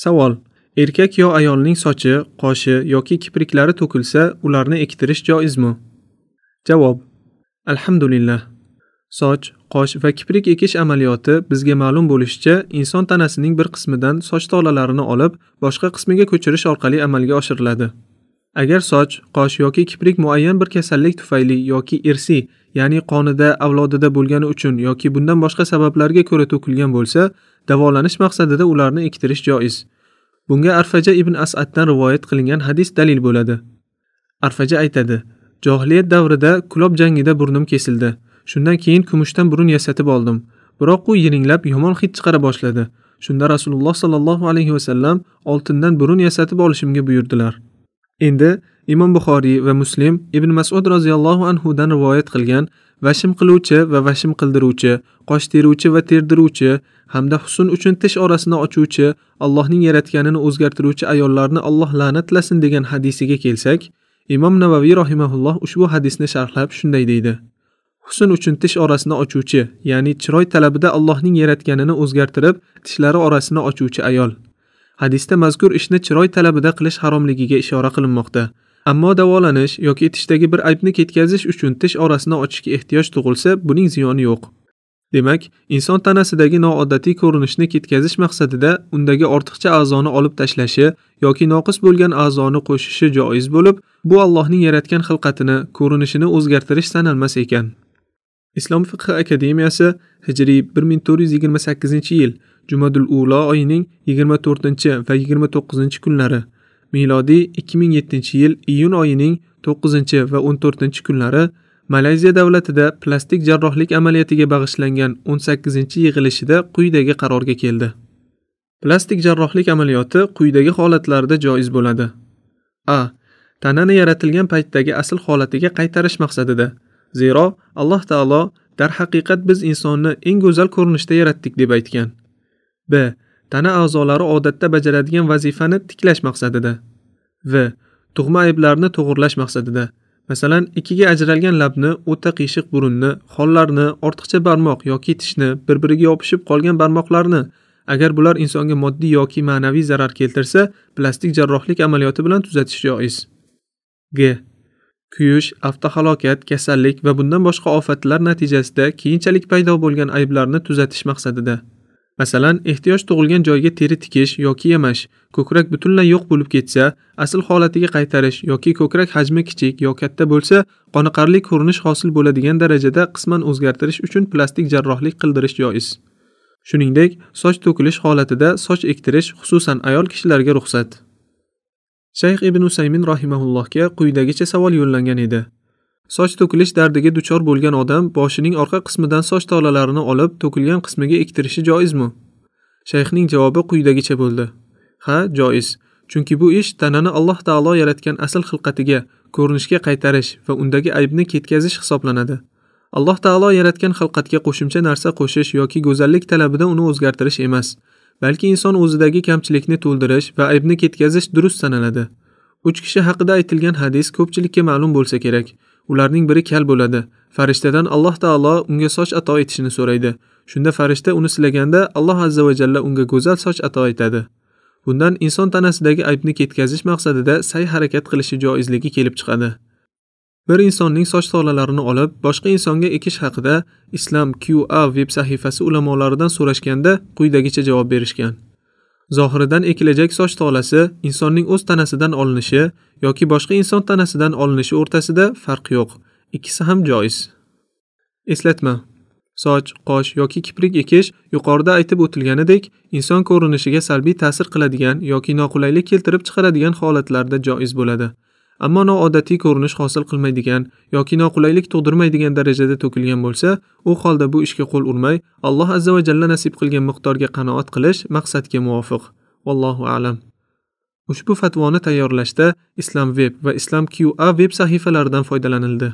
Savol: Erkak yo ayolning sochi, qoshi yoki kipriklari to'kilsa, ularni ektirish joizmi? Javob: Alhamdulillah. Soch, qosh va kiprik ekish amaliyoti bizga ma'lum bo'lishicha, inson tanasining bir qismidan soch tolalarini olib, boshqa qismiga ko'chirish orqali amalga oshiriladi. Agar soch, qosh yoki kiprik muayyan bir kasallik tufayli yoki irsiy, ya'ni qonida, avlodida bo'lgani uchun yoki bundan boshqa sabablarga ko'ra to'kilgan bo'lsa, davolanish maqsadida ularni ektirish joiz bunga arfaja ibn asaddan rivoyat qilingan hadis dalil bo'ladi arfaja aytadi johiliyat davrida kulob jangida burnim kesildi shundan keyin kumushdan burun yasatib oldim biroq u yiringlab yomon hid chiqara boshladi shunda rasululloh sollallohu alayhi vasallam oltindan burun yasatib olishimga buyurdilar Endi Imom Buxoriy va Muslim ibn Mas'ud roziyallohu anhu dan rivoyat qilgan vashm qiluvchi va vashm qildiruvchi, qosh teruvchi va terdiruvchi hamda husn uchun tish orasini ochuvchi, Allohning yaratganini o'zgartiruvchi ayollarni Alloh la'natlasin degan hadisiga kelsak, Imom Navaviy rahimahulloh ushbu hadisni sharhlab shunday deydi: husn uchun tish orasini ochuvchi, ya'ni chiroy talabida Allohning yaratganini o'zgartirib, tishlari orasini ochuvchi ayol hadisda mazkur ishni chiroy talabida qilish haromligiga ishora qilinmoqda ammo davolanish yoki tishdagi bir aybni ketkazish uchun tish orasini ochishga ehtiyoj tug'ilsa buning ziyoni yo'q demak inson tanasidagi noodatiy ko'rinishni ketkazish maqsadida undagi ortiqcha a'zoni olib tashlashi yoki noqis bo'lgan a'zoni qo'shishi joiz bo'lib bu allohning yaratgan xilqatini ko'rinishini o'zgartirish sanalmas ekan islom fiqhi akademiyasi hijriy 1428 yil jumadul Ula oyining 24 va 29 kunlari milodiy 2007 yil iyun oyining 9 va 14 kunlari malayziya davlatida plastik jarrohlik amaliyotiga bag'ishlangan 18 yig'ilishida quyidagi qarorga keldi plastik jarrohlik amaliyoti quyidagi holatlarda joiz bo'ladi a tanani yaratilgan paytdagi asl holatiga qaytarish maqsadida zero alloh taolo darhaqiqat biz insonni eng go'zal ko'rinishda yaratdik deb aytgan b tana a'zolari odatda bajaradigan vazifani tiklash maqsadida v tug'ma ayblarni to'g'irlash maqsadida masalan ikkiga ajralgan labni o'ta qiyshiq burunni xollarni ortiqcha barmoq yoki tishni bir biriga yopishib qolgan barmoqlarni agar bular insonga moddiy yoki ma'naviy zarar keltirsa plastik jarrohlik amaliyoti bilan tuzatish joiz g kuyish avtohalokat kasallik va bundan boshqa ofatlar natijasida keyinchalik paydo bo'lgan ayblarni tuzatish maqsadida masalan ehtiyoj tug'ilgan joyga teri tikish yoki yemash ko'krak butunlay yo'q bo'lib ketsa asl holatiga qaytarish yoki ko'krak hajmi kichik yo katta bo'lsa qoniqarli ko'rinish hosil bo'ladigan darajada qisman o'zgartirish uchun plastik jarrohlik qildirish joiz shuningdek soch to'kilish holatida soch ektirish xususan ayol kishilarga ruxsat shayx ibn usaymin rahimaullohga quyidagicha savol yo'llangan edi Soch to'kilish dardiga duchor bo'lgan odam boshining orqa qismidan soch tolalarini olib, to'kilgan qismiga ektirishi joizmi? Shayxning javobi quyidagicha bo'ldi. Ha, joiz. Chunki bu ish tanani Alloh taolo yaratgan asl xilqatiga, ko'rinishga qaytarish va undagi aybni ketkazish hisoblanadi. Alloh taolo yaratgan xilqatga qo'shimcha narsa qo'shish yoki go'zallik talabida uni o'zgartirish emas, balki inson o'zidagi kamchilikni to'ldirish va aybni ketkazish durust sanaladi. Uch kishi haqida aytilgan hadis ko'pchilikka ma'lum bo'lsa kerak. ularning biri kal bo'ladi farishtadan alloh taolo unga soch ato etishini so'raydi shunda farishta uni silaganda alloh azza va jalla unga go'zal soch ato etadi bundan inson tanasidagi aybni ketkazish maqsadida sa'y harakat qilishi joizligi kelib chiqadi bir insonning soch tolalarini olib boshqa insonga ekish haqida islom qa veb sahifasi ulamolaridan so'rashganda quyidagicha javob berishgan zohiridan ekilajak soch tolasi insonning o'z tanasidan olinishi yoki boshqa inson tanasidan olinishi o'rtasida farq yo'q ikkisi ham joiz eslatma soch qosh yoki kiprik ekish yuqorida aytib o'tilganidek inson ko'rinishiga salbiy ta'sir qiladigan yoki noqulaylik keltirib chiqaradigan holatlarda joiz bo'ladi ammo noodatiy ko'rinish hosil qilmaydigan yoki noqulaylik tug'dirmaydigan darajada to'kilgan bo'lsa u holda bu ishga qo'l urmay alloh azza va jalla nasib qilgan miqdorga qanoat qilish maqsadga muvofiq vallohu alam ushbu fatvoni tayyorlashda islam web va islam qa veb sahifalaridan foydalanildi